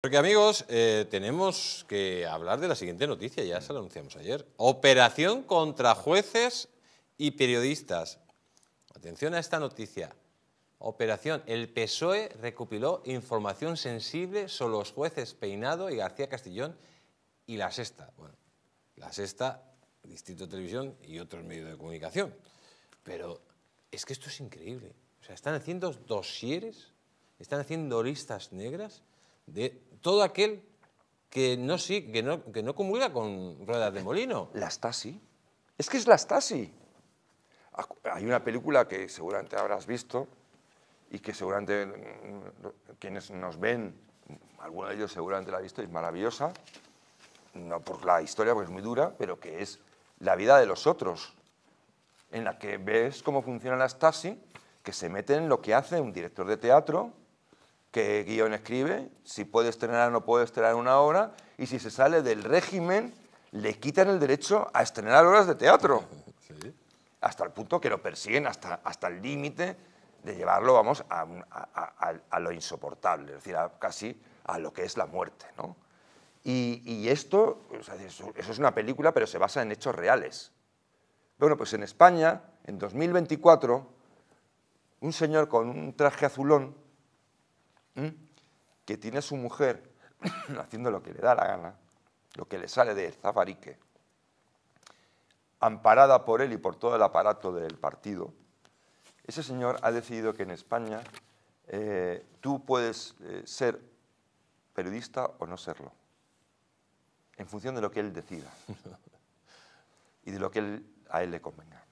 Porque amigos, eh, tenemos que hablar de la siguiente noticia, ya se la anunciamos ayer. Operación contra jueces y periodistas. Atención a esta noticia. Operación, el PSOE recopiló información sensible sobre los jueces Peinado y García Castellón y La Sexta. Bueno, La Sexta, Distrito de Televisión y otros medios de comunicación. Pero es que esto es increíble. O sea, están haciendo dosieres, están haciendo listas negras de todo aquel que no, sí, que no, comulga con ruedas de molino. La Stasi. Es que es la Stasi. Hay una película que seguramente habrás visto y que seguramente mm, quienes nos ven, alguno de ellos seguramente la ha visto, es maravillosa, no por la historia, porque es muy dura, pero que es la vida de los otros, en la que ves cómo funciona la Stasi, que se mete en lo que hace un director de teatro, guión escribe, si puede estrenar o no puede estrenar una obra, y si se sale del régimen, le quitan el derecho a estrenar obras de teatro. Hasta el punto que lo persiguen hasta, hasta el límite de llevarlo, vamos, a, lo insoportable, es decir, casi a lo que es la muerte, ¿no? Y, esto, eso, eso es una película, pero se basa en hechos reales. Bueno, pues en España, en 2024, un señor con un traje azulón que tiene a su mujer haciendo lo que le da la gana, lo que le sale de zafarique, amparada por él y por todo el aparato del partido, ese señor ha decidido que en España eh, tú puedes eh, ser periodista o no serlo, en función de lo que él decida y de lo que a él le convenga.